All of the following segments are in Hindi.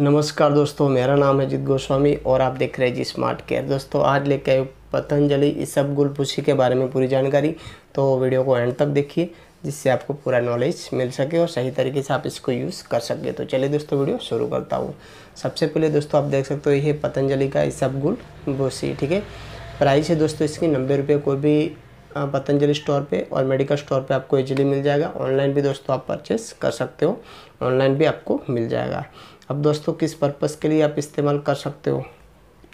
नमस्कार दोस्तों मेरा नाम है जीत गोस्वामी और आप देख रहे हैं जी स्मार्ट केयर दोस्तों आज लेके आए पतंजलि इस गुल भूसी के बारे में पूरी जानकारी तो वीडियो को एंड तक देखिए जिससे आपको पूरा नॉलेज मिल सके और सही तरीके से आप इसको यूज़ कर सके तो चलिए दोस्तों वीडियो शुरू करता हूँ सबसे पहले दोस्तों आप देख सकते हो ये पतंजलि का इस गुल गुलभूसी ठीक है प्राइस है दोस्तों इसकी नब्बे रुपये कोई भी पतंजलि स्टोर पे और मेडिकल स्टोर पे आपको इजीली मिल जाएगा ऑनलाइन भी दोस्तों आप परचेस कर सकते हो ऑनलाइन भी आपको मिल जाएगा अब दोस्तों किस पर्पज़ के लिए आप इस्तेमाल कर सकते हो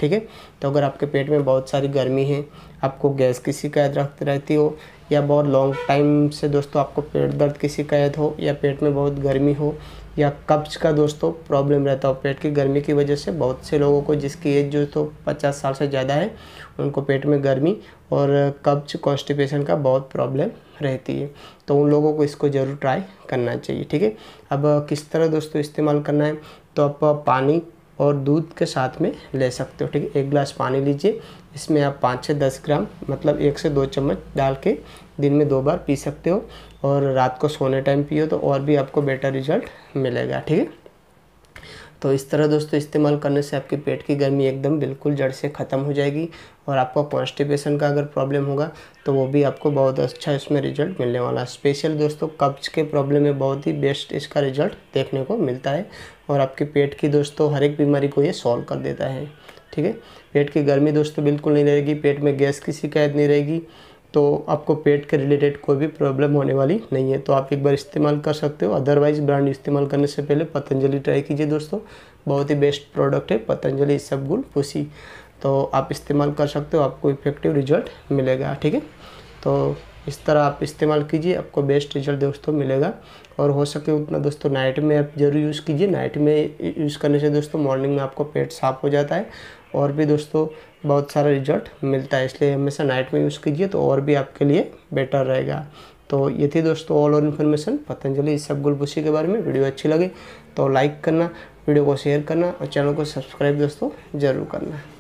ठीक है तो अगर आपके पेट में बहुत सारी गर्मी है आपको गैस की शिकायत रख रहती हो या बहुत लॉन्ग टाइम से दोस्तों आपको पेट दर्द की शिकायत हो या पेट में बहुत गर्मी हो या कब्ज का दोस्तों प्रॉब्लम रहता हो पेट की गर्मी की वजह से बहुत से लोगों को जिसकी एज जो तो पचास साल से ज़्यादा है उनको पेट में गर्मी और कब्ज कॉन्स्टिपेशन का बहुत प्रॉब्लम रहती है तो उन लोगों को इसको ज़रूर ट्राई करना चाहिए ठीक है अब किस तरह दोस्तों इस्तेमाल करना है तो आप पानी और दूध के साथ में ले सकते हो ठीक है एक गिलास पानी लीजिए इसमें आप पाँच से दस ग्राम मतलब एक से दो चम्मच डाल के दिन में दो बार पी सकते हो और रात को सोने टाइम पियो तो और भी आपको बेटर रिजल्ट मिलेगा ठीक है तो इस तरह दोस्तों इस्तेमाल करने से आपके पेट की गर्मी एकदम बिल्कुल जड़ से ख़त्म हो जाएगी और आपका कॉन्स्टिपेशन का अगर प्रॉब्लम होगा तो वो भी आपको बहुत अच्छा इसमें रिजल्ट मिलने वाला है स्पेशल दोस्तों कब्ज के प्रॉब्लम में बहुत ही बेस्ट इसका रिजल्ट देखने को मिलता है और आपके पेट की दोस्तों हर एक बीमारी को ये सॉल्व कर देता है ठीक है पेट की गर्मी दोस्तों बिल्कुल नहीं रहेगी पेट में गैस की शिकायत नहीं रहेगी तो आपको पेट के रिलेटेड कोई भी प्रॉब्लम होने वाली नहीं है तो आप एक बार इस्तेमाल कर सकते हो अदरवाइज़ ब्रांड इस्तेमाल करने से पहले पतंजलि ट्राई कीजिए दोस्तों बहुत ही बेस्ट प्रोडक्ट है पतंजलि सब गुल भूसी तो आप इस्तेमाल कर सकते हो आपको इफेक्टिव रिजल्ट मिलेगा ठीक है तो इस तरह आप इस्तेमाल कीजिए आपको बेस्ट रिजल्ट दोस्तों मिलेगा और हो सके उतना दोस्तों नाइट में आप जरूर यूज़ कीजिए नाइट में यूज़ करने से दोस्तों मॉर्निंग में आपको पेट साफ हो जाता है और भी दोस्तों बहुत सारा रिजल्ट मिलता है इसलिए हमेशा नाइट में यूज़ कीजिए तो और भी आपके लिए बेटर रहेगा तो ये थी दोस्तों ऑल ओवर इन्फॉर्मेशन पतंजलि इस सब गुलबुशी के बारे में वीडियो अच्छी लगे तो लाइक करना वीडियो को शेयर करना और चैनल को सब्सक्राइब दोस्तों ज़रूर करना